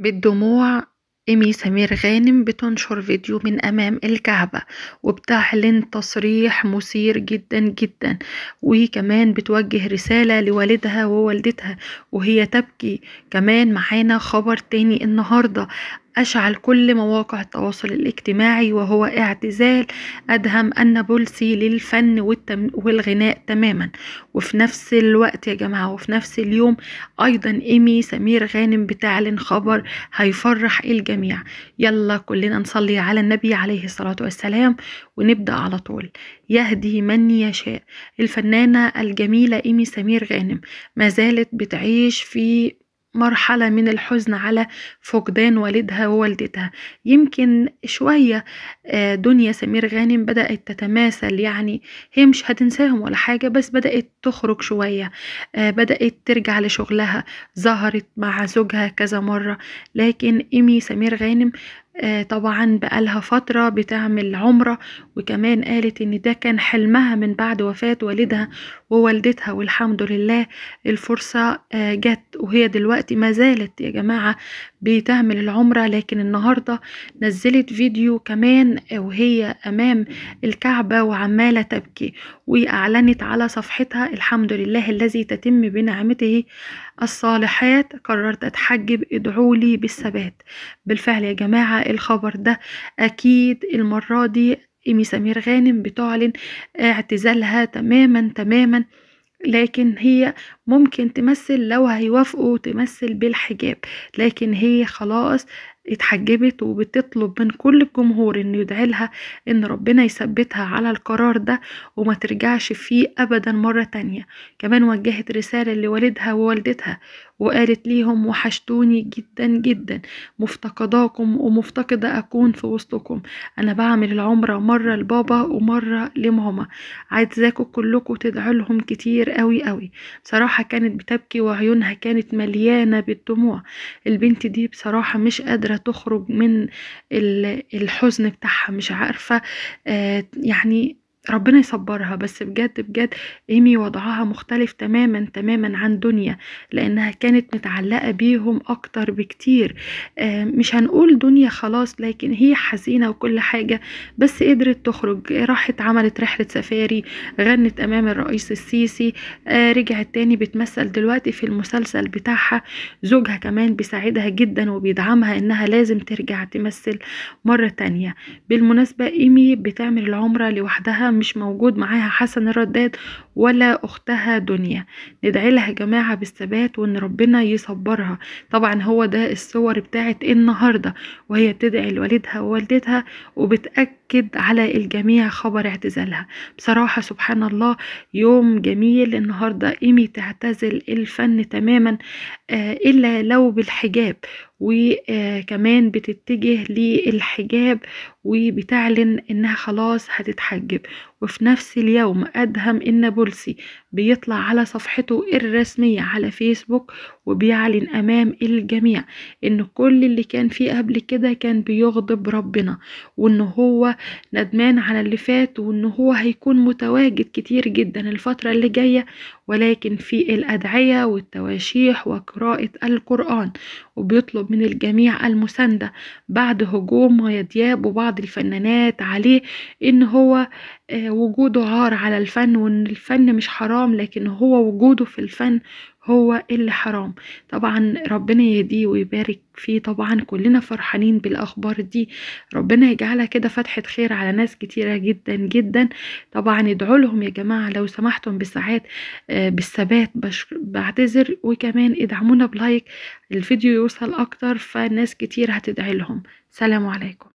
بالدموع إيمي سمير غانم بتنشر فيديو من أمام الكعبة وبتعلن تصريح مثير جدا جدا وكمان بتوجه رسالة لوالدها ووالدتها وهي تبكي كمان معانا خبر تاني النهاردة أشعل كل مواقع التواصل الاجتماعي وهو اعتزال أدهم النابلسي للفن والتم والغناء تماما وفي نفس الوقت يا جماعة وفي نفس اليوم أيضا إيمي سمير غانم بتعلن خبر هيفرح الجميع يلا كلنا نصلي على النبي عليه الصلاة والسلام ونبدأ على طول يهدي من يشاء الفنانة الجميلة إيمي سمير غانم ما زالت بتعيش في مرحلة من الحزن على فقدان والدها ووالدتها يمكن شوية آه، دنيا سمير غانم بدأت تتماثل يعني هي مش هتنساهم ولا حاجة بس بدأت تخرج شوية آه، بدأت ترجع لشغلها ظهرت مع زوجها كذا مرة لكن إيمي سمير غانم آه، طبعا بقالها فترة بتعمل عمرة وكمان قالت ان ده كان حلمها من بعد وفاة والدها ووالدتها والحمد لله الفرصة آه، جت وهي دلوقتي ما زالت يا جماعة بتعمل العمرة لكن النهاردة نزلت فيديو كمان آه، وهي امام الكعبة وعمالة تبكي واعلنت على صفحتها الحمد لله الذي تتم بنعمته الصالحات قررت أتحجب ادعولي بالثبات بالفعل يا جماعة الخبر ده أكيد المرة دي إيمي سمير غانم بتعلن اعتزالها تماما تماما لكن هي ممكن تمثل لو هيوافقوا تمثل بالحجاب لكن هي خلاص اتحجبت وبتطلب من كل الجمهور ان يدعي لها ان ربنا يثبتها على القرار ده وما ترجعش فيه ابدا مرة تانية كمان وجهت رسالة لوالدها ووالدتها وقالت ليهم وحشتوني جدا جدا مفتقداكم ومفتقدة أكون في وسطكم أنا بعمل العمرة مرة لبابا ومرة لماما عايزاكم كلكم تدعوا لهم كتير قوي قوي بصراحة كانت بتبكي وعيونها كانت مليانة بالدموع البنت دي بصراحة مش قادرة تخرج من الحزن بتاعها مش عارفة آه، يعني ربنا يصبرها بس بجد بجد ايمي وضعها مختلف تماما تماما عن دنيا لانها كانت متعلقه بيهم اكتر بكتير آه، مش هنقول دنيا خلاص لكن هي حزينه وكل حاجه بس قدرت تخرج راحت عملت رحله سفاري غنت امام الرئيس السيسي آه، رجعت تاني بتمثل دلوقتي في المسلسل بتاعها زوجها كمان بيساعدها جدا وبيدعمها انها لازم ترجع تمثل مره تانيه بالمناسبه ايمي بتعمل العمره لوحدها مش موجود معاها حسن الرداد ولا أختها دنيا ندعي لها جماعة بالثبات وإن ربنا يصبرها طبعا هو ده الصور بتاعت النهاردة وهي بتدعي لوالدها ووالدتها وبتأكد أكد على الجميع خبر اعتزالها بصراحة سبحان الله يوم جميل النهاردة إيمي تعتزل الفن تماما آه، إلا لو بالحجاب وكمان آه، بتتجه للحجاب وبتعلن إنها خلاص هتتحجب وفي نفس اليوم أدهم النابلسي بيطلع على صفحته الرسمية على فيسبوك وبيعلن أمام الجميع إن كل اللي كان فيه قبل كده كان بيغضب ربنا وإن هو ندمان على اللي فات وإن هو هيكون متواجد كتير جدا الفترة اللي جاية ولكن في الأدعية والتواشيح وقراءة القرآن وبيطلب من الجميع المساندة بعد هجوم ويدياب وبعض الفنانات عليه إن هو آه، وجوده عار على الفن وإن الفن مش حرام لكن هو وجوده في الفن هو اللي حرام طبعا ربنا يهديه ويبارك فيه طبعا كلنا فرحانين بالاخبار دي ربنا يجعلها كده فتحة خير على ناس كتيرة جدا جدا طبعا ادعوا لهم يا جماعة لو سمحتم بالساعات آه، بالثبات بعتذر وكمان ادعمونا بلايك الفيديو يوصل اكتر فناس كتير هتدعي لهم سلام عليكم